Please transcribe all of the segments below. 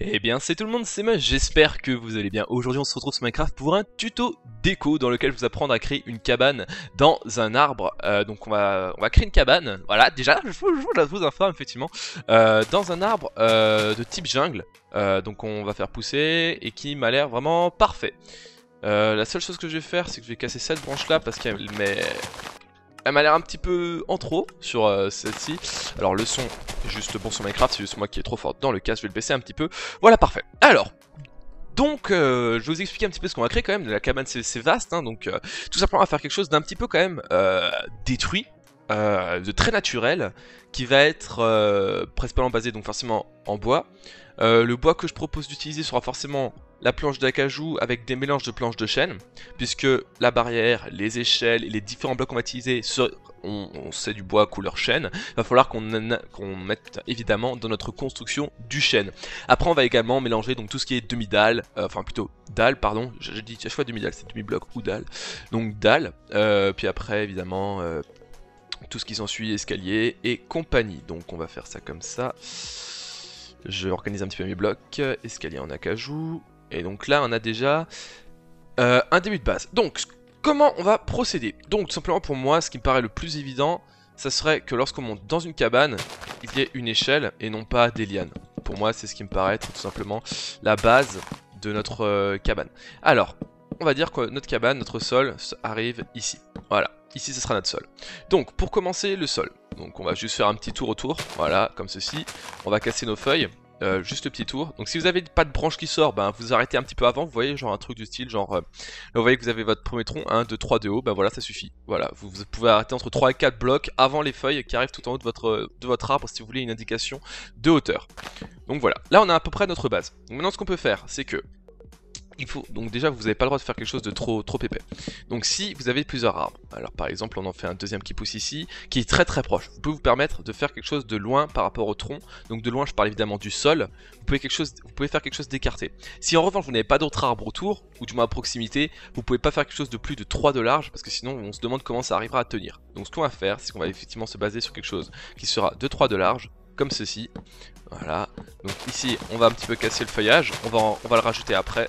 Eh bien c'est tout le monde, c'est moi, j'espère que vous allez bien. Aujourd'hui on se retrouve sur Minecraft pour un tuto déco dans lequel je vous apprendre à créer une cabane dans un arbre. Euh, donc on va, on va créer une cabane, voilà déjà je vous, je vous informe effectivement, euh, dans un arbre euh, de type jungle. donc on va faire pousser et qui m'a l'air vraiment parfait. la seule chose que je vais faire c'est que je vais casser cette branche là parce qu'elle met elle m'a l'air un petit peu en trop sur euh, celle-ci. Alors le son, juste bon sur Minecraft, c'est juste moi qui est trop fort dans le cas, je vais le baisser un petit peu. Voilà, parfait. Alors, donc, euh, je vais vous expliquer un petit peu ce qu'on va créer quand même. La cabane, c'est vaste, hein, donc euh, tout simplement, à faire quelque chose d'un petit peu quand même détruit, euh, de très naturel qui va être euh, principalement basé donc forcément en bois. Euh, le bois que je propose d'utiliser sera forcément la planche d'acajou avec des mélanges de planches de chêne, puisque la barrière, les échelles et les différents blocs qu'on va utiliser, on, sait du bois couleur chêne, va falloir qu'on mette évidemment dans notre construction du chêne. Après on va également mélanger donc tout ce qui est demi-dalle, enfin plutôt dalle pardon, je, dit à chaque fois demi-dalle, c'est demi-bloc ou dalle, donc dalle, puis après évidemment tout ce qui s'ensuit, escalier et compagnie. Donc on va faire ça comme ça. Je organise un petit peu mes blocs, escalier en acajou. Et donc là on a déjà euh, un début de base. Donc comment on va procéder Donc simplement pour moi ce qui me paraît le plus évident, ça serait que lorsqu'on monte dans une cabane, il y ait une échelle et non pas des lianes. Pour moi c'est ce qui me paraît tout simplement la base de notre euh, cabane. Alors, on va dire que notre cabane, notre sol arrive ici. Voilà. Ici, ce sera notre sol. Donc, pour commencer, le sol. Donc, on va juste faire un petit tour autour. Voilà, comme ceci. On va casser nos feuilles. Euh, juste le petit tour. Donc si vous avez pas de branche qui sort, ben vous arrêtez un petit peu avant, vous voyez, genre un truc du style, genre, euh, là vous voyez que vous avez votre premier tronc, 1, 2, 3 de haut, ben voilà, ça suffit. Voilà, vous, pouvez arrêter entre 3 et 4 blocs avant les feuilles qui arrivent tout en haut de votre, de votre arbre si vous voulez une indication de hauteur. Donc voilà, là on a à peu près notre base. maintenant ce qu'on peut faire, c'est que faut donc déjà vous n'avez pas le droit de faire quelque chose de trop trop épais. Donc si vous avez plusieurs arbres, alors par exemple on en fait un deuxième qui pousse ici, qui est très très proche, vous pouvez vous permettre de faire quelque chose de loin par rapport au tronc. Donc de loin je parle évidemment du sol. Vous pouvez quelque chose, vous pouvez faire quelque chose d'écarté. Si en revanche vous n'avez pas d'autres arbres autour ou du moins à proximité, vous pouvez pas faire quelque chose de plus de 3 de large parce que sinon on se demande comment ça arrivera à tenir. Donc ce qu'on va faire, c'est qu'on va effectivement se baser sur quelque chose qui sera de 3 de large comme ceci. Voilà. Donc ici, on va un petit peu casser le feuillage. On va, on va le rajouter après.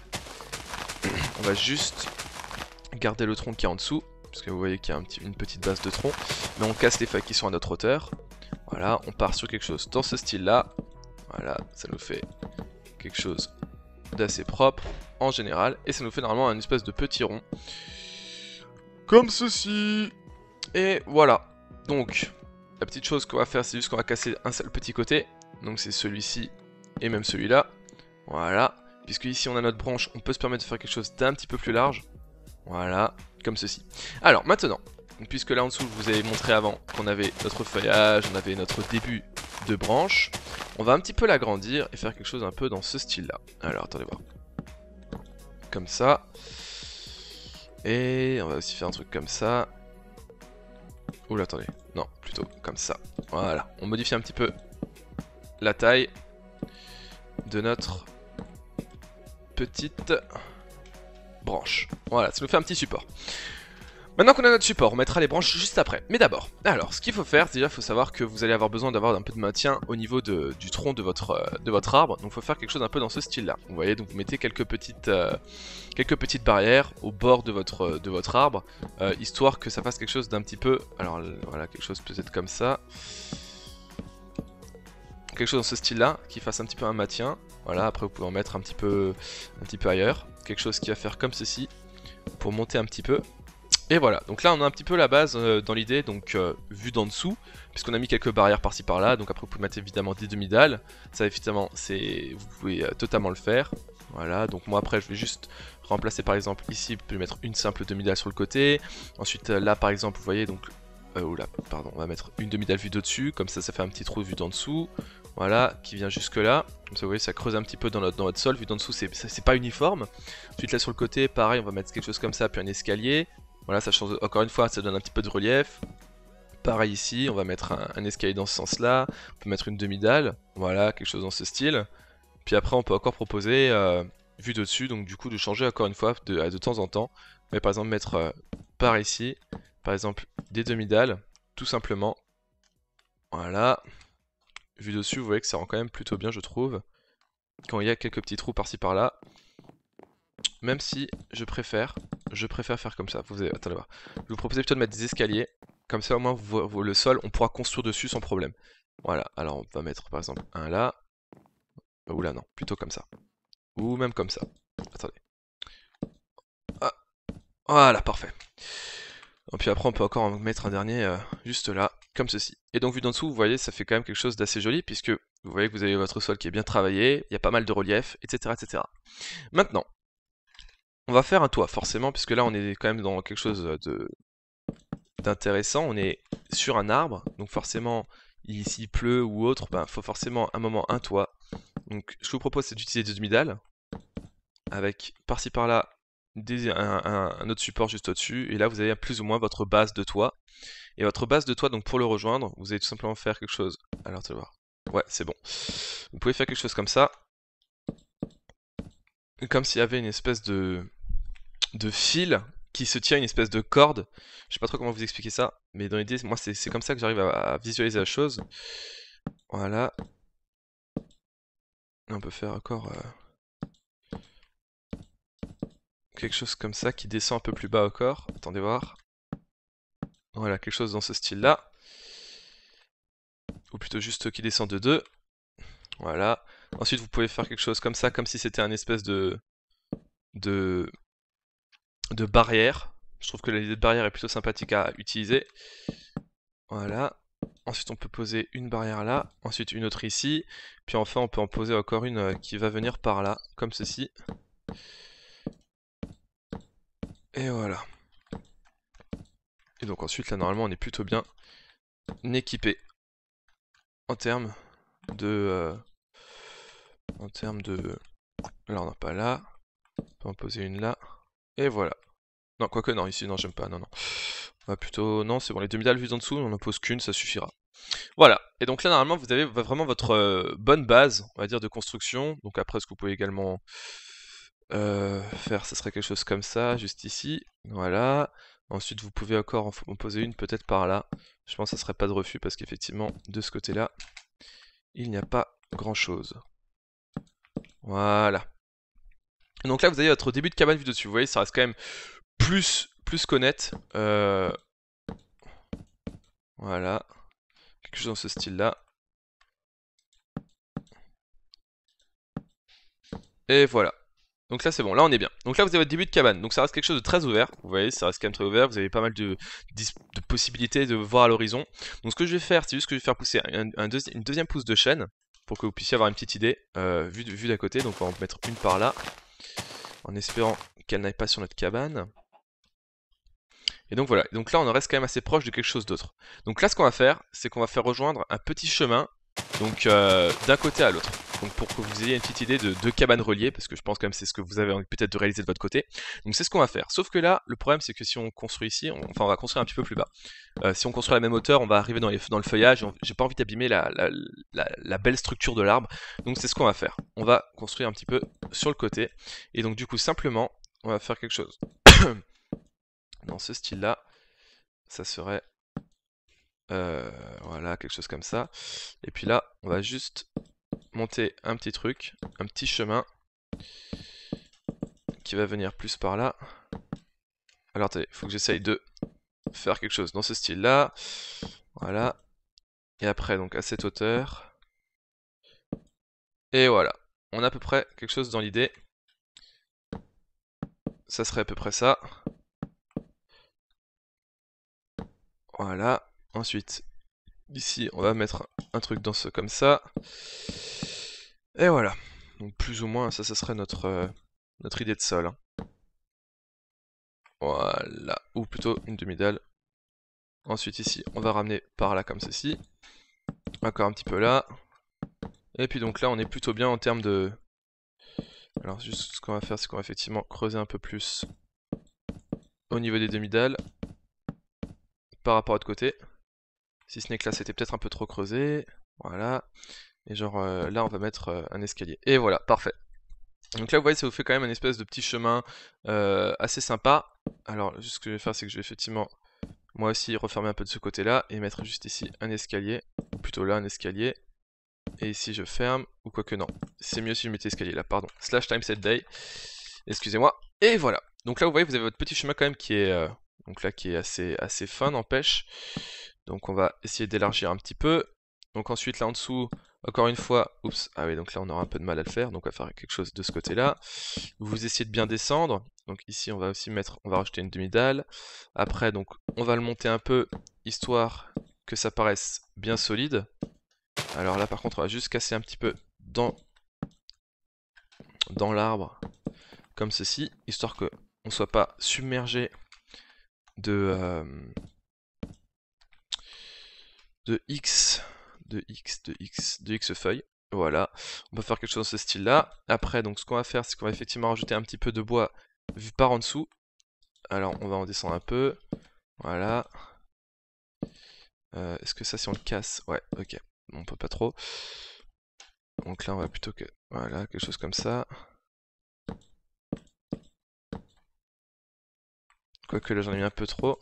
On va juste garder le tronc qui est en dessous, parce que vous voyez qu'il y a une petite base de tronc. Mais on casse les feuilles qui sont à notre hauteur. Voilà, on part sur quelque chose dans ce style-là. Voilà, ça nous fait quelque chose d'assez propre en général. Et ça nous fait normalement un espèce de petit rond. Comme ceci Et voilà. Donc, la petite chose qu'on va faire, c'est juste qu'on va casser un seul petit côté. Donc c'est celui-ci et même celui-là. Voilà. Puisque ici on a notre branche, on peut se permettre de faire quelque chose d'un petit peu plus large. Voilà, comme ceci. Alors maintenant, puisque là en dessous vous avez montré avant qu'on avait notre feuillage, on avait notre début de branche, on va un petit peu l'agrandir et faire quelque chose un peu dans ce style là. Alors attendez voir. Comme ça. Et on va aussi faire un truc comme ça. Oula attendez, non, plutôt comme ça. Voilà, on modifie un petit peu la taille de notre petite branche. Voilà, ça nous fait un petit support. Maintenant qu'on a notre support, on mettra les branches juste après. Mais d'abord, alors, ce qu'il faut faire, déjà, il faut savoir que vous allez avoir besoin d'avoir un peu de maintien au niveau du tronc de votre, euh, de votre arbre. Donc, il faut faire quelque chose un peu dans ce style-là. Vous voyez, donc vous mettez quelques petites, euh, quelques petites barrières au bord de votre, euh, de votre arbre, histoire que ça fasse quelque chose d'un petit peu... Alors, voilà, quelque chose peut-être comme ça quelque chose dans ce style là qui fasse un petit peu un maintien. Voilà, après vous pouvez en mettre un petit peu, un petit peu ailleurs. Quelque chose qui va faire comme ceci pour monter un petit peu. Et voilà, donc là on a un petit peu la base euh, dans l'idée, donc euh, vue d'en dessous, puisqu'on a mis quelques barrières par-ci par-là, donc après vous pouvez mettre évidemment des demi-dalles, ça évidemment c'est. vous pouvez euh, totalement le faire. Voilà, donc moi après je vais juste remplacer par exemple ici, vous pouvez mettre une simple demi-dalle sur le côté, ensuite là par exemple vous voyez donc. ou là, pardon, on va mettre une demi-dalle vue de dessus comme ça ça fait un petit trou vue d'en dessous. Voilà, qui vient jusque là. Comme ça, vous voyez, ça creuse un petit peu dans notre, dans notre sol. Vu d'en dessous, c'est pas uniforme. Ensuite, là sur le côté, pareil, on va mettre quelque chose comme ça, puis un escalier. Voilà, ça change, encore une fois, ça donne un petit peu de relief. Pareil ici, on va mettre un, escalier dans ce sens-là. On peut mettre une demi-dalle. Voilà, quelque chose dans ce style. Puis après, on peut encore proposer, euh, vu de dessus, donc du coup, de changer encore une fois de, temps en temps. Mais par exemple, mettre euh, par ici, par exemple, des demi-dalles, tout simplement. Voilà, vu dessus, vous voyez que ça rend quand même plutôt bien, je trouve. Quand il y a quelques petits trous par-ci par-là. Même si je préfère, je préfère faire comme ça. Vous avez, attendez voir. Je vous propose plutôt de mettre des escaliers. Comme ça, au moins, le sol, on pourra construire dessus sans problème. Voilà. Alors, on va mettre par exemple un là. Bah, Ou là, non. Plutôt comme ça. Ou même comme ça. Attendez. Ah. Voilà, parfait. Et puis après, on peut encore mettre un dernier euh, juste là, comme ceci. Et donc vu d'en dessous, vous voyez, ça fait quand même quelque chose d'assez joli, puisque vous voyez que vous avez votre sol qui est bien travaillé, il y a pas mal de relief, etc. etc. Maintenant, on va faire un toit, forcément, puisque là, on est quand même dans quelque chose de d'intéressant. On est sur un arbre, donc forcément, s'il pleut ou autre, ben faut forcément un moment un toit. Donc, je vous propose, c'est d'utiliser des demi-dalles, avec par-ci par-là un, autre support juste au-dessus, et là vous avez plus ou moins votre base de toit. Et votre base de toit, donc pour le rejoindre, vous allez tout simplement faire quelque chose. Alors, tu voir. Ouais, c'est bon. Vous pouvez faire quelque chose comme ça. Comme s'il y avait une espèce de, de fil qui se tient une espèce de corde. Je sais pas trop comment vous expliquer ça, mais dans l'idée, moi c'est comme ça que j'arrive à, visualiser la chose. Voilà. On peut faire encore. Euh, quelque chose comme ça qui descend un peu plus bas au corps. Attendez voir. Voilà, quelque chose dans ce style-là. Ou plutôt juste qui descend de deux Voilà. Ensuite, vous pouvez faire quelque chose comme ça, comme si c'était un espèce de, de, de barrière. Je trouve que l'idée de barrière est plutôt sympathique à utiliser. Voilà. Ensuite, on peut poser une barrière là, ensuite une autre ici, puis enfin, on peut en poser encore une euh, qui va venir par là, comme ceci. Et voilà. Et donc ensuite, là, normalement, on est plutôt bien équipé en termes de... Euh, en termes de... alors on n'a pas là. On peut en poser une là. Et voilà. Non, quoique, non, ici, non, j'aime pas, non, non. On va plutôt... Non, c'est bon, les deux médailles vues en dessous, on n'en pose qu'une, ça suffira. Voilà, et donc là normalement vous avez vraiment votre euh, bonne base, on va dire, de construction. Donc après ce que vous pouvez également euh, faire, ça serait quelque chose comme ça, juste ici. Voilà. Ensuite, vous pouvez encore en, poser une peut-être par là. Je pense que ça serait pas de refus parce qu'effectivement, de ce côté-là, il n'y a pas grand-chose. Voilà. Donc là, vous avez votre début de cabane vue dessus. Vous voyez, ça reste quand même plus, plus qu'honnête. Euh, voilà. Quelque chose dans ce style-là. Et voilà. Donc là c'est bon, là on est bien. Donc là vous avez votre début de cabane, donc ça reste quelque chose de très ouvert. Vous voyez, ça reste quand même très ouvert, vous avez pas mal de, possibilités de voir à l'horizon. Donc ce que je vais faire, c'est juste que je vais faire pousser une deuxième pousse de chaîne pour que vous puissiez avoir une petite idée euh, vue, vue d'à côté. Donc on va en mettre une par là, en espérant qu'elle n'aille pas sur notre cabane. Et donc voilà, donc là on en reste quand même assez proche de quelque chose d'autre. Donc là ce qu'on va faire, c'est qu'on va faire rejoindre un petit chemin donc euh, d'un côté à l'autre. Donc pour que vous ayez une petite idée de deux cabanes reliées, parce que je pense quand même c'est ce que vous avez envie peut-être de réaliser de votre côté. Donc c'est ce qu'on va faire. Sauf que là, le problème c'est que si on construit ici, enfin on va construire un petit peu plus bas. Euh, si on construit à la même hauteur, on va arriver dans, dans le feuillage. J'ai pas envie d'abîmer la, la, belle structure de l'arbre. Donc c'est ce qu'on va faire. On va construire un petit peu sur le côté. Et donc du coup simplement, on va faire quelque chose. dans ce style là, ça serait euh, voilà, quelque chose comme ça. Et puis là, on va juste monter un petit truc, un petit chemin qui va venir plus par là. Alors il faut que j'essaye de faire quelque chose dans ce style là. Voilà. Et après, donc à cette hauteur. Et voilà. On a à peu près quelque chose dans l'idée. Ça serait à peu près ça. Voilà. Ensuite, ici, on va mettre un truc dans ce comme ça. Et voilà. Donc plus ou moins, ça, ça serait notre, euh, notre idée de sol. Hein. Voilà. Ou plutôt une demi-dalle. Ensuite ici, on va ramener par là comme ceci. Encore un petit peu là. Et puis donc là, on est plutôt bien en termes de... Alors juste ce qu'on va faire, c'est qu'on va effectivement creuser un peu plus au niveau des demi-dalles par rapport à l'autre côté. Si ce n'est que là, c'était peut-être un peu trop creusé. Voilà. Et genre euh, là, on va mettre euh, un escalier. Et voilà, parfait. Donc là, vous voyez, ça vous fait quand même un espèce de petit chemin euh, assez sympa. Alors, ce que je vais faire, c'est que je vais effectivement, moi aussi, refermer un peu de ce côté-là et mettre juste ici un escalier. Ou Plutôt là, un escalier. Et ici, je ferme. Ou quoi que non. C'est mieux si je mettais escalier là, pardon. Slash time set day. Excusez-moi. Et voilà. Donc là, vous voyez, vous avez votre petit chemin quand même qui est donc là qui est assez, assez fin, n'empêche. Donc on va essayer d'élargir un petit peu. Donc ensuite là en dessous, encore une fois, oups, ah oui, donc là on aura un peu de mal à le faire, donc on va faire quelque chose de ce côté-là. Vous essayez de bien descendre, donc ici on va aussi mettre, on va rajouter une demi-dalle. Après donc on va le monter un peu, histoire que ça paraisse bien solide. Alors là par contre on va juste casser un petit peu dans, dans l'arbre, comme ceci, histoire qu'on ne soit pas submergé de, euh, de X, de X, de X, de X feuille. Voilà, on peut faire quelque chose dans ce style-là. Après, donc ce qu'on va faire, c'est qu'on va effectivement rajouter un petit peu de bois vu par en dessous. Alors, on va en descendre un peu. Voilà. Euh, est-ce que ça, si on le casse Ouais, ok. On peut pas trop. Donc là, on va plutôt que... Voilà, quelque chose comme ça. Quoique là j'en ai mis un peu trop.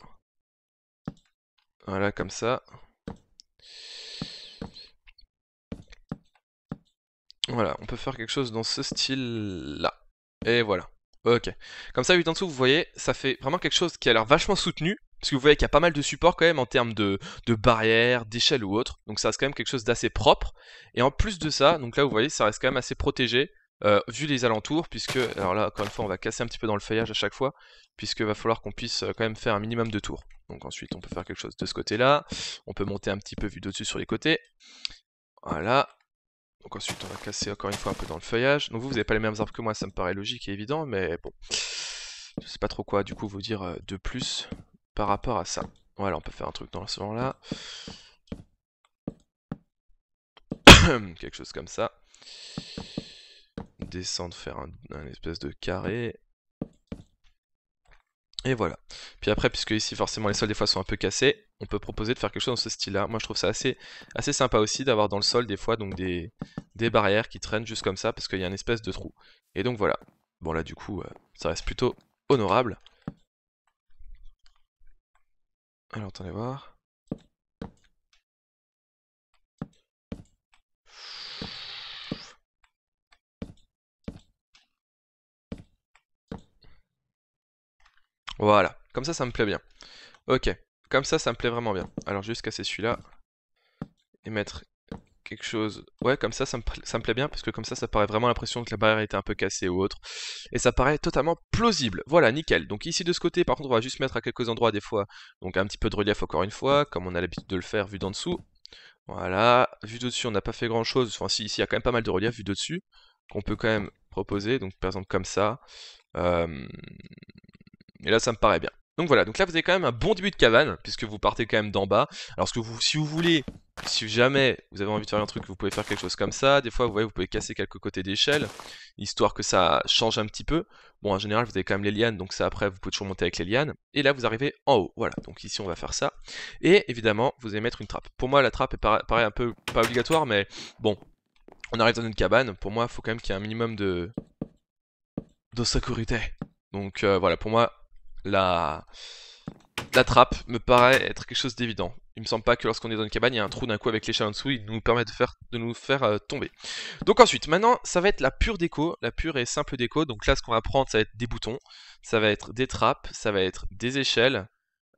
Voilà, comme ça. Voilà, on peut faire quelque chose dans ce style-là. Et voilà. Ok. Comme ça, 8 en dessous, vous voyez, ça fait vraiment quelque chose qui a l'air vachement soutenu. Parce que vous voyez qu'il y a pas mal de support quand même en termes de, de barrières, d'échelles ou autre. Donc ça reste quand même quelque chose d'assez propre. Et en plus de ça, donc là vous voyez, ça reste quand même assez protégé. Euh, vu les alentours, puisque, alors là, encore une fois, on va casser un petit peu dans le feuillage à chaque fois, puisque va falloir qu'on puisse euh, quand même faire un minimum de tours. Donc ensuite, on peut faire quelque chose de ce côté-là, on peut monter un petit peu vu d'au-dessus sur les côtés. Voilà. Donc ensuite, on va casser encore une fois un peu dans le feuillage. Donc vous, vous n'avez pas les mêmes arbres que moi, ça me paraît logique et évident, mais bon, je sais pas trop quoi du coup vous dire euh, de plus par rapport à ça. Voilà, on peut faire un truc dans ce moment là quelque chose comme ça descendre, faire un, espèce de carré. Et voilà. Puis après, puisque ici forcément les sols des fois sont un peu cassés, on peut proposer de faire quelque chose dans ce style-là. Moi je trouve ça assez, assez sympa aussi d'avoir dans le sol des fois donc des, des barrières qui traînent juste comme ça parce qu'il y a un espèce de trou. Et donc voilà. Bon là du coup, euh, ça reste plutôt honorable. Alors attendez voir. Voilà, comme ça, ça me plaît bien. Ok, comme ça, ça me plaît vraiment bien. Alors, juste casser celui-là et mettre quelque chose. Ouais, comme ça, ça me, ça me, plaît bien parce que comme ça, ça paraît vraiment l'impression que la barrière était un peu cassée ou autre. Et ça paraît totalement plausible. Voilà, nickel. Donc ici de ce côté, par contre, on va juste mettre à quelques endroits des fois, donc un petit peu de relief encore une fois, comme on a l'habitude de le faire vu d'en dessous. Voilà, vu dau dessus, on n'a pas fait grand chose. Enfin, si, ici, il y a quand même pas mal de relief vu dau dessus qu'on peut quand même proposer. Donc par exemple, comme ça et là, ça me paraît bien. Donc voilà, donc là vous avez quand même un bon début de cabane puisque vous partez quand même d'en bas. Alors que vous, si vous voulez, si jamais vous avez envie de faire un truc, vous pouvez faire quelque chose comme ça. Des fois, vous voyez, vous pouvez casser quelques côtés d'échelle, histoire que ça change un petit peu. Bon, en général, vous avez quand même les lianes, donc ça après, vous pouvez toujours monter avec les lianes. Et là, vous arrivez en haut, voilà. Donc ici, on va faire ça. Et évidemment, vous allez mettre une trappe. Pour moi, la trappe est paraît un peu, pas obligatoire, mais bon, on arrive dans une cabane. Pour moi, il faut quand même qu'il y ait un minimum de... de sécurité. Donc euh, voilà, pour moi, la, trappe me paraît être quelque chose d'évident. Il me semble pas que lorsqu'on est dans une cabane, il y a un trou d'un coup avec les en dessous, il nous permet de, faire, de nous faire euh, tomber. Donc ensuite, maintenant, ça va être la pure déco, la pure et simple déco. Donc là, ce qu'on va prendre, ça va être des boutons, ça va être des trappes, ça va être des échelles,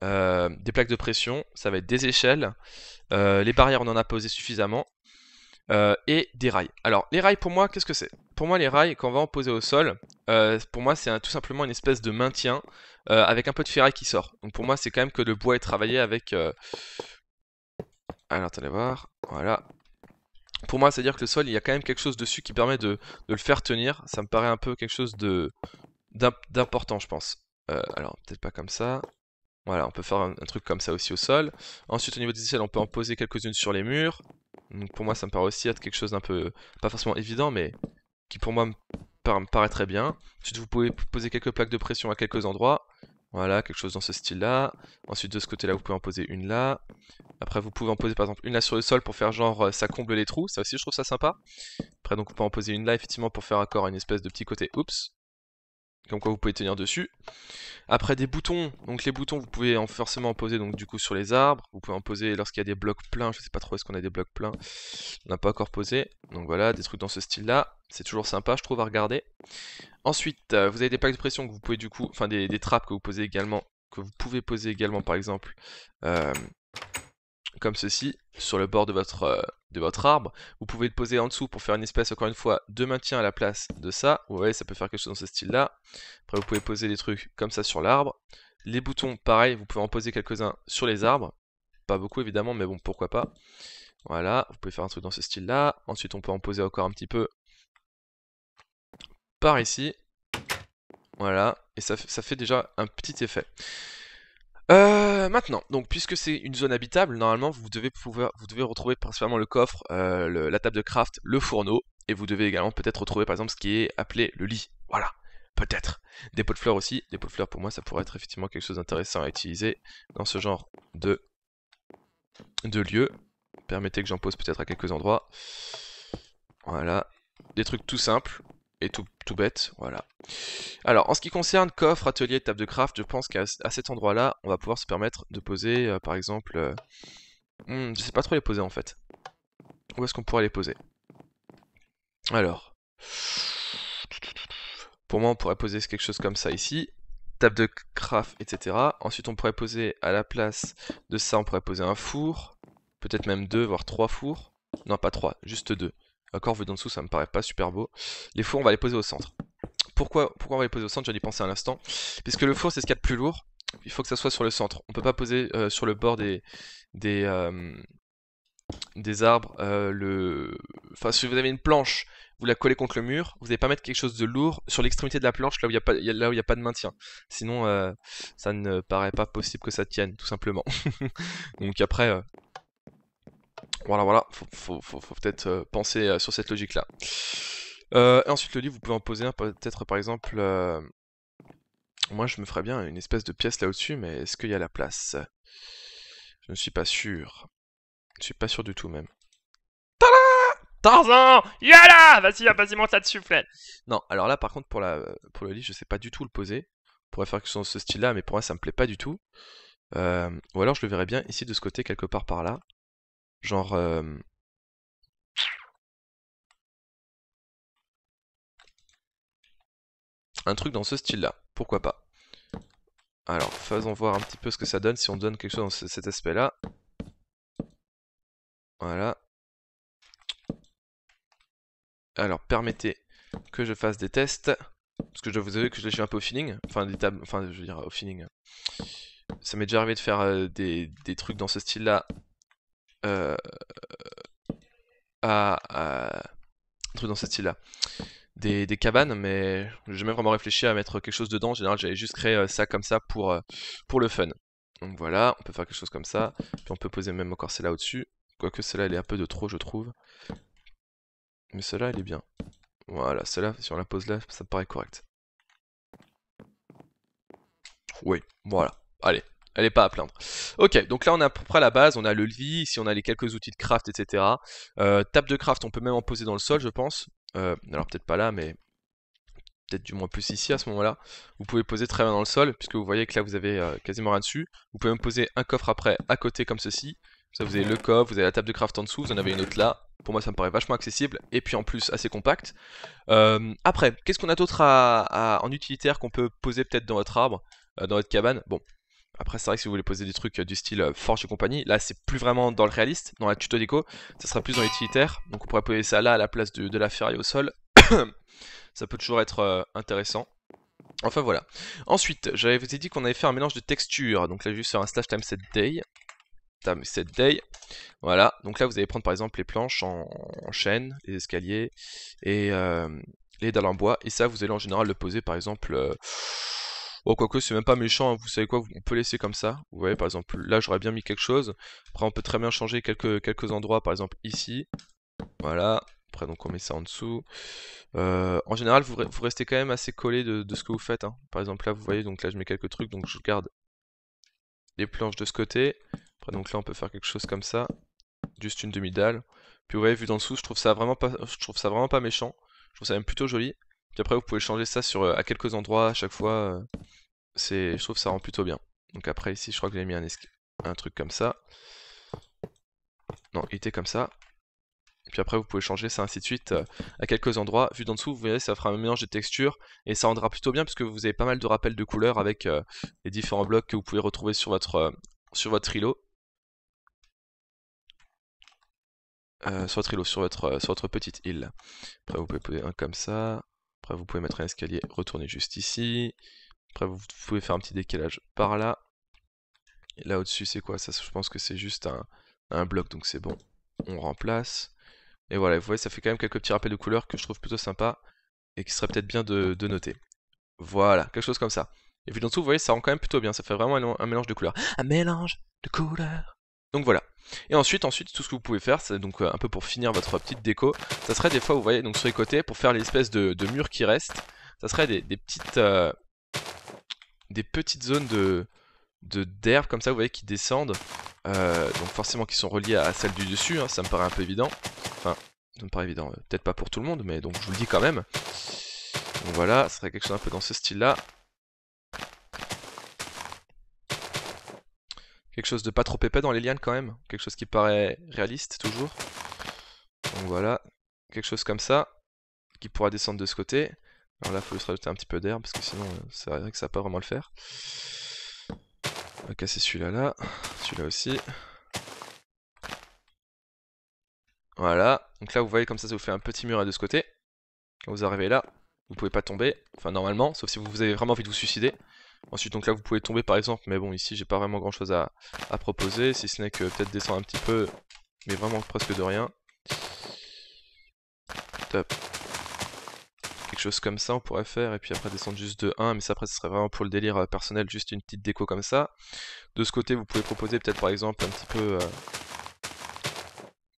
euh, des plaques de pression, ça va être des échelles. Euh, les barrières, on en a posé suffisamment. et des rails. Alors, les rails, pour moi, qu'est-ce que c'est Pour moi, les rails, quand on va en poser au sol, pour moi, c'est tout simplement une espèce de maintien euh, avec un peu de ferraille qui sort. Donc pour moi, c'est quand même que le bois est travaillé avec... Euh, alors, attendez voir. Voilà. Pour moi, c'est-à-dire que le sol, il y a quand même quelque chose dessus qui permet de, le faire tenir. Ça me paraît un peu quelque chose de d'important, je pense. Euh, alors, peut-être pas comme ça. Voilà, on peut faire un, truc comme ça aussi au sol. Ensuite, au niveau des échelles, on peut en poser quelques-unes sur les murs. Donc pour moi, ça me paraît aussi être quelque chose d'un peu... Pas forcément évident, mais qui pour moi me paraît très bien. Ensuite, vous pouvez poser quelques plaques de pression à quelques endroits. Voilà, quelque chose dans ce style-là. Ensuite, de ce côté-là, vous pouvez en poser une là. Après, vous pouvez en poser par exemple une là sur le sol pour faire genre euh, ça comble les trous. Ça aussi, je trouve ça sympa. Après, donc, vous pouvez en poser une là, effectivement, pour faire accord à une espèce de petit côté oups. Comme quoi, vous pouvez tenir dessus. Après, des boutons. Donc, les boutons, vous pouvez forcément en poser donc du coup sur les arbres. Vous pouvez en poser lorsqu'il y a des blocs pleins. Je sais pas trop, est-ce qu'on a des blocs pleins On n'a pas encore posé. Donc voilà, des trucs dans ce style-là. C'est toujours sympa, je trouve, à regarder. Ensuite, euh, vous avez des packs de pression que vous pouvez du coup, enfin des, trappes que vous posez également, que vous pouvez poser également, par exemple, euh, comme ceci, sur le bord de votre, euh, de votre arbre. Vous pouvez le poser en dessous pour faire une espèce, encore une fois, de maintien à la place de ça. Vous voyez, ça peut faire quelque chose dans ce style-là. Après, vous pouvez poser des trucs comme ça sur l'arbre. Les boutons, pareil, vous pouvez en poser quelques-uns sur les arbres. Pas beaucoup, évidemment, mais bon, pourquoi pas. Voilà, vous pouvez faire un truc dans ce style-là. Ensuite, on peut en poser encore un petit peu par ici. Voilà, et ça, ça fait déjà un petit effet. Euh, maintenant, donc puisque c'est une zone habitable, normalement vous devez pouvoir, vous devez retrouver principalement le coffre, euh, la table de craft, le fourneau, et vous devez également peut-être retrouver par exemple ce qui est appelé le lit. Voilà, peut-être. Des pots de fleurs aussi. Des pots de fleurs pour moi, ça pourrait être effectivement quelque chose d'intéressant à utiliser dans ce genre de, de lieu. Permettez que j'en pose peut-être à quelques endroits. Voilà, des trucs tout simples et tout, bête, voilà. Alors, en ce qui concerne coffre, atelier, table de craft, je pense qu'à cet endroit-là, on va pouvoir se permettre de poser, euh, par exemple... Euh, hmm, je sais pas trop les poser, en fait. Où est-ce qu'on pourrait les poser Alors... Pour moi, on pourrait poser quelque chose comme ça ici. Table de craft, etc. Ensuite, on pourrait poser à la place de ça, on pourrait poser un four. Peut-être même deux, voire trois fours. Non, pas trois, juste deux. D'accord, vu d'en dessous, ça me paraît pas super beau. Les fours, on va les poser au centre. Pourquoi, pourquoi on va les poser au centre J'en ai pensé à l'instant. Puisque le four, c'est ce qu'il y a de plus lourd. Il faut que ça soit sur le centre. On peut pas poser euh, sur le bord des, des, euh, des arbres. Euh, le... Enfin, si vous avez une planche, vous la collez contre le mur. Vous n'allez pas mettre quelque chose de lourd sur l'extrémité de la planche, là où il n'y a, a, pas de maintien. Sinon, ça ne paraît pas possible que ça tienne, tout simplement. Donc après voilà, voilà, faut, peut-être euh, penser euh, sur cette logique-là. Euh, et ensuite, le lit, vous pouvez en poser un, peut-être par exemple. Moi, je me ferais bien une espèce de pièce là au-dessus, mais est-ce qu'il y a la place Je ne suis pas sûr. Je ne suis pas sûr du tout, même. Tada Tarzan Yala Vas-y, vas-y, monte là-dessus, frère Non, alors là, par contre, pour, la, pour le lit, je ne sais pas du tout le poser. On pourrait faire que ce, ce style-là, mais pour moi, ça me plaît pas du tout. ou alors, je le verrais bien ici, de ce côté, quelque part par là. Genre. Euh, un truc dans ce style-là. Pourquoi pas Alors, faisons voir un petit peu ce que ça donne si on donne quelque chose dans cet aspect-là. Voilà. Alors, permettez que je fasse des tests. Parce que je vous que je suis un peu au feeling. Enfin, tables. Enfin, je veux dire, au feeling. Ça m'est déjà arrivé de faire euh, des, des trucs dans ce style-là euh, à, un truc dans cette style-là. Des, des, cabanes, mais j'ai jamais vraiment réfléchi à mettre quelque chose dedans. En général, j'avais juste créé euh, ça comme ça pour, euh, pour le fun. Donc voilà, on peut faire quelque chose comme ça. Puis on peut poser même encore celle-là au-dessus. Quoique celle-là, elle est un peu de trop, je trouve. Mais celle-là, elle est bien. Voilà, celle-là, si on la pose là, ça me paraît correct. Oui, voilà. Allez, elle n'est pas à plaindre. Ok, donc là on a à peu près la base, on a le lit, ici on a les quelques outils de craft, etc. Euh, table de craft, on peut même en poser dans le sol, je pense. Euh, alors peut-être pas là, mais peut-être du moins plus ici à ce moment-là. Vous pouvez poser très bien dans le sol, puisque vous voyez que là vous avez euh, quasiment rien dessus. Vous pouvez même poser un coffre après à côté comme ceci. Ça vous avez le coffre, vous avez la table de craft en dessous, vous en avez une autre là. Pour moi ça me paraît vachement accessible et puis en plus assez compact. après, qu'est-ce qu'on a d'autre à, en utilitaire qu'on peut poser peut-être dans votre arbre, dans votre cabane Bon, après, c'est vrai que si vous voulez poser des trucs euh, du style euh, forge et compagnie, là c'est plus vraiment dans le réaliste, dans la tuto déco, ça sera plus dans l'utilitaire. Donc on pourrait poser ça là à la place de, la ferraille au sol. ça peut toujours être euh, intéressant. Enfin voilà. Ensuite, j'avais vous ai dit qu'on avait fait un mélange de textures. Donc là, je vais sur un slash time set day. Time set day. Voilà. Donc là, vous allez prendre par exemple les planches en, chaîne, les escaliers et les dalles en bois. Et ça, vous allez en général le poser par exemple. Oh, quoique, c'est même pas méchant, hein. vous savez quoi, on peut laisser comme ça. Vous voyez, par exemple, là, j'aurais bien mis quelque chose. Après, on peut très bien changer quelques, quelques endroits, par exemple, ici. Voilà. Après, donc, on met ça en dessous. Euh, en général, vous, restez quand même assez collé de, ce que vous faites. Hein. Par exemple, là, vous voyez, donc là, je mets quelques trucs, donc je garde les planches de ce côté. Après, donc là, on peut faire quelque chose comme ça. Juste une demi-dalle. Puis vous voyez, vu d'en dessous, je trouve ça vraiment pas, je trouve ça vraiment pas méchant. Je trouve ça même plutôt joli. Puis après, vous pouvez changer ça sur, euh, à quelques endroits à chaque fois. Euh je trouve ça rend plutôt bien. Donc après ici, je crois que j'ai mis un, truc comme ça. Non, il était comme ça. Et puis après, vous pouvez changer ça ainsi de suite euh, à quelques endroits. Vu d'en dessous, vous verrez, ça fera un mélange de textures et ça rendra plutôt bien puisque vous avez pas mal de rappels de couleurs avec euh, les différents blocs que vous pouvez retrouver sur votre, euh, sur votre îlot. sur votre îlot, sur votre, petite île. Après, vous pouvez poser un comme ça. Après, vous pouvez mettre un escalier retourner juste ici. Après, vous pouvez faire un petit décalage par là. Et là au-dessus, c'est quoi ça Je pense que c'est juste un, bloc, donc c'est bon. On remplace. Et voilà, vous voyez, ça fait quand même quelques petits rappels de couleurs que je trouve plutôt sympa et qui serait peut-être bien de, noter. Voilà, quelque chose comme ça. Et puis dans dessous, vous voyez, ça rend quand même plutôt bien. Ça fait vraiment un, mélange de couleurs. Un mélange de couleurs. Donc voilà. Et ensuite, ensuite, tout ce que vous pouvez faire, c'est donc euh, un peu pour finir votre petite déco, ça serait des fois, vous voyez, donc sur les côtés, pour faire l'espèce de, mur qui reste, ça serait des, petites, euh, des petites zones de d'herbe comme ça, vous voyez, qui descendent. Euh, donc forcément qui sont reliées à celles du dessus, hein, ça me paraît un peu évident. Enfin, ça me paraît évident, euh, peut-être pas pour tout le monde, mais donc je vous le dis quand même. Donc voilà, ce serait quelque chose un peu dans ce style-là. Quelque chose de pas trop épais dans les lianes quand même. Quelque chose qui paraît réaliste toujours. Donc voilà, quelque chose comme ça, qui pourra descendre de ce côté. Alors là, il faut juste rajouter un petit peu d'air, parce que sinon, euh, ça que ça va pas vraiment le faire. On va celui-là, là, là celui là aussi. Voilà, donc là, vous voyez, comme ça, ça vous fait un petit mur à de ce côté. Quand vous arrivez là, vous pouvez pas tomber, enfin normalement, sauf si vous avez vraiment envie de vous suicider. Ensuite, donc là, vous pouvez tomber par exemple, mais bon, ici, j'ai pas vraiment grand chose à, à proposer, si ce n'est que peut-être descendre un petit peu, mais vraiment presque de rien. Top quelque chose comme ça on pourrait faire et puis après descendre juste de 1 mais ça après ce serait vraiment pour le délire euh, personnel juste une petite déco comme ça de ce côté vous pouvez proposer peut-être par exemple un petit peu euh,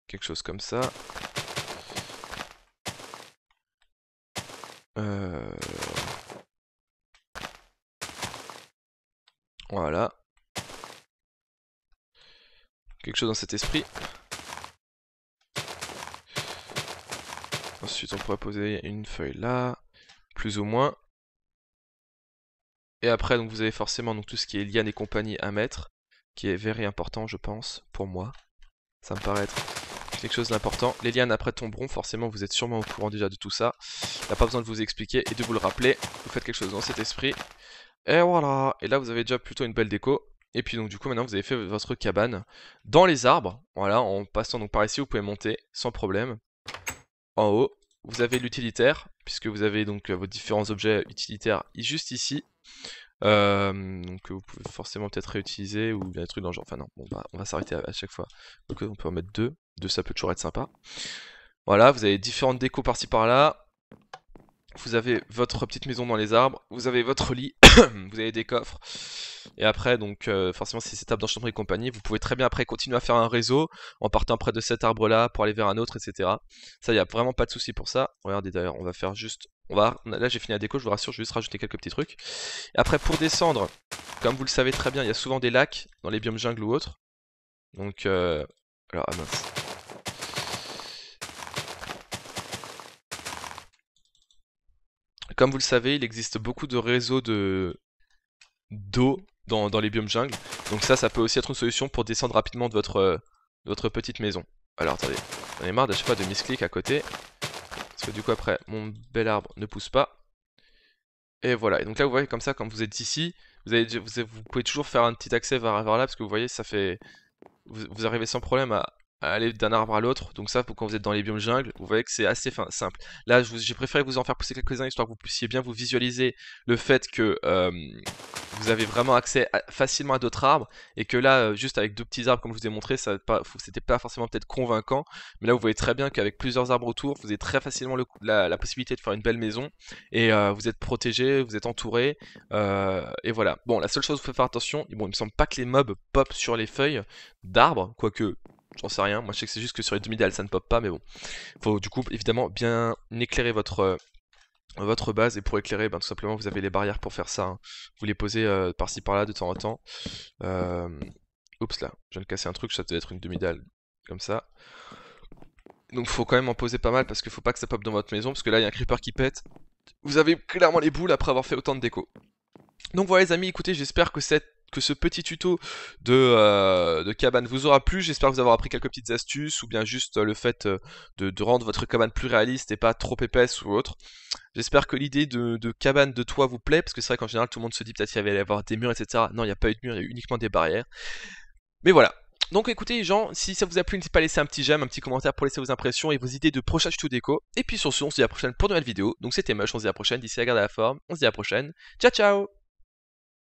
quelque chose comme ça euh. voilà quelque chose dans cet esprit Ensuite, on pourrait poser une feuille là, plus ou moins. Et après, donc vous avez forcément donc, tout ce qui est liane et compagnie à mettre, qui est très important, je pense, pour moi. Ça me paraît être quelque chose d'important. Les lianes après tomberont, forcément, vous êtes sûrement au courant déjà de tout ça. Il n'y a pas besoin de vous expliquer et de vous le rappeler. Vous faites quelque chose dans cet esprit. Et voilà Et là, vous avez déjà plutôt une belle déco. Et puis donc du coup maintenant vous avez fait votre cabane dans les arbres, voilà, en passant donc par ici vous pouvez monter sans problème en haut, vous avez l'utilitaire, puisque vous avez donc euh, vos différents objets utilitaires juste ici. Euh, donc euh, vous pouvez forcément peut-être réutiliser ou bien des trucs dans le genre. Enfin non, bah, on va s'arrêter à, chaque fois. Donc on peut en mettre deux. Deux ça peut toujours être sympa. Voilà, vous avez différentes décos par-ci par-là vous avez votre petite maison dans les arbres, vous avez votre lit, vous avez des coffres. Et après, donc euh, forcément si c'est cette table d'enchantement et compagnie. Vous pouvez très bien après continuer à faire un réseau en partant près de cet arbre-là pour aller vers un autre, etc. Ça, il n'y a vraiment pas de souci pour ça. Regardez d'ailleurs, on va faire juste... On va... Là, j'ai fini la déco, je vous rassure, je vais juste rajouter quelques petits trucs. Et après, pour descendre, comme vous le savez très bien, il y a souvent des lacs dans les biomes jungle ou autres. Donc, euh, alors, ah mince. Comme vous le savez, il existe beaucoup de réseaux de d'eau dans, les biomes jungles. Donc ça, ça peut aussi être une solution pour descendre rapidement de votre, euh, votre petite maison. Alors attendez, on est marre chaque de misclic à côté. Parce que du coup après, mon bel arbre ne pousse pas. Et voilà, et donc là vous voyez comme ça, quand vous êtes ici, vous, vous, pouvez toujours faire un petit accès vers, vers là, parce que vous voyez, ça fait... vous arrivez sans problème à, aller d'un arbre à l'autre. Donc ça, pour quand vous êtes dans les biomes jungle, vous voyez que c'est assez simple. Là, j'ai préféré vous en faire pousser quelques-uns, histoire que vous puissiez bien vous visualiser le fait que euh, vous avez vraiment accès facilement à d'autres arbres, et que là, euh, juste avec deux petits arbres, comme je vous ai montré, c'était pas forcément peut-être convaincant, mais là, vous voyez très bien qu'avec plusieurs arbres autour, vous avez très facilement la, possibilité de faire une belle maison, et euh, vous êtes protégé, vous êtes entouré, et voilà. Bon, la seule chose, vous faut faire attention, bon, il me semble pas que les mobs pop sur les feuilles d'arbres, quoique J'en sais rien. Moi, je sais que c'est juste que sur les demi-dalles, ça ne pop pas, mais bon. Faut du coup, évidemment, bien éclairer votre, euh, votre base. Et pour éclairer, ben, tout simplement, vous avez les barrières pour faire ça. Hein. Vous les posez euh, par-ci par-là de temps en temps. Euh, oups, là, je viens de casser un truc. Ça devait être une demi-dalle comme ça. Donc, faut quand même en poser pas mal parce qu'il faut pas que ça pop dans votre maison. Parce que là, il y a un creeper qui pète. Vous avez clairement les boules après avoir fait autant de déco. Donc voilà les amis, écoutez, j'espère que cette que ce petit tuto euh, de, cabane vous aura plu. J'espère vous avoir appris quelques petites astuces ou bien juste euh, le fait euh, de, rendre votre cabane plus réaliste et pas trop épaisse ou autre. J'espère que l'idée de, cabane de toit vous plaît, parce que c'est vrai qu'en général tout le monde se dit peut-être qu'il y avoir des murs, etc. Non, il n'y a pas eu de mur, il y a uniquement des barrières. Mais voilà. Donc écoutez les gens, si ça vous a plu, n'hésitez pas à laisser un petit j'aime, un petit commentaire pour laisser vos impressions et vos idées de prochains tout déco. Et puis sur ce, on se dit à la prochaine pour de nouvelles vidéos. Donc c'était Mush, on se dit à la prochaine, d'ici à garder la forme, on se dit à la prochaine. Ciao ciao